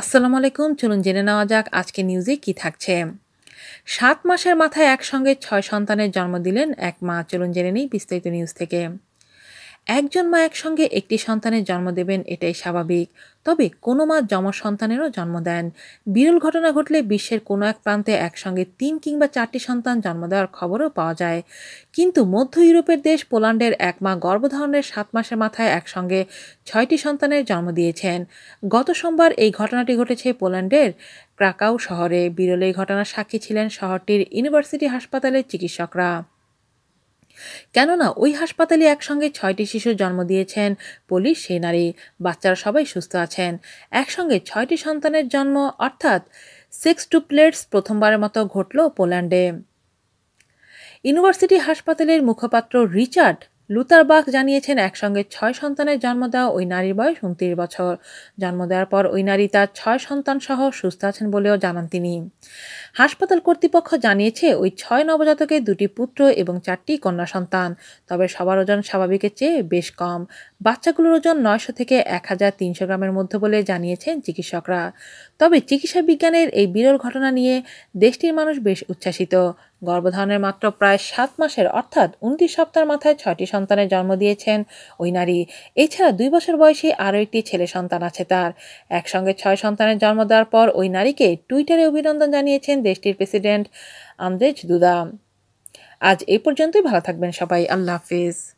আসসালামু আলাইকুম চলুন জেনে নেওয়া যাক আজকে নিউজে কি থাকছে সাত মাসের মাথায় একসঙ্গে ছয় সন্তানের জন্ম দিলেন এক মা চলুন জেনে নেই বিস্তারিত নিউজ থেকে একজন মা একসঙ্গে একটি সন্তানের জন্ম দেবেন এটাই স্বাভাবিক তবে কোনো মা যমজ সন্তানেরও জন্ম দেন বিরল ঘটনা ঘটলে বিশ্বের কোনো এক প্রান্তে একসঙ্গে তিন কিংবা চারটি সন্তান জন্ম দেওয়ার খবরও পাওয়া যায় কিন্তু মধ্য ইউরোপের দেশ পোল্যান্ডের এক মা গর্ভধারণের সাত মাসের মাথায় একসঙ্গে ছয়টি সন্তানের জন্ম দিয়েছেন গত সোমবার এই ঘটনাটি ঘটেছে পোল্যান্ডের ক্রাকাউ শহরে বিরল এই ঘটনার সাক্ষী ছিলেন শহরটির ইউনিভার্সিটি হাসপাতালের চিকিৎসকরা কেননা ওই হাসপাতালে একসঙ্গে ছয়টি শিশু জন্ম দিয়েছেন পুলিশ সেই নারী বাচ্চারা সবাই সুস্থ আছেন একসঙ্গে ছয়টি সন্তানের জন্ম অর্থাৎ সিক্স টুপ্লেটস প্রথমবারের মতো ঘটল পোল্যান্ডে ইউনিভার্সিটি হাসপাতালের মুখপাত্র রিচার্ড লুতারবাখ জানিয়েছেন একসঙ্গে ছয় সন্তানের জন্ম দেওয়া ওই নারীর বয়স উনত্রিশ বছর জন্ম দেওয়ার পর ওই নারী তার ছয় সন্তান সহ সুস্থ আছেন বলেও জানান তিনি হাসপাতাল কর্তৃপক্ষ জানিয়েছে ওই ছয় নবজাতকের দুটি পুত্র এবং চারটি কন্যা সন্তান তবে সবার ওজন স্বাভাবিকের চেয়ে বেশ কম বাচ্চাগুলোর ওজন নয়শো থেকে এক হাজার তিনশো গ্রামের মধ্যে বলে জানিয়েছেন চিকিৎসকরা তবে চিকিৎসা বিজ্ঞানের এই বিরল ঘটনা নিয়ে দেশটির মানুষ বেশ উচ্ছ্বাসিত গর্ভধারণের মাত্র প্রায় সাত মাসের অর্থাৎ উনত্রিশ সপ্তাহের মাথায় ছয়টি সন্তানের জন্ম দিয়েছেন ওই নারী এছাড়া দুই বছর বয়সী আরও একটি ছেলে সন্তান আছে তার একসঙ্গে ছয় সন্তানের জন্ম দেওয়ার পর ওই নারীকে টুইটারে অভিনন্দন জানিয়েছেন দেশটির প্রেসিডেন্ট আন্দ্রেজ দুদা আজ এই পর্যন্তই ভালো থাকবেন সবাই আল্লাহ হাফিজ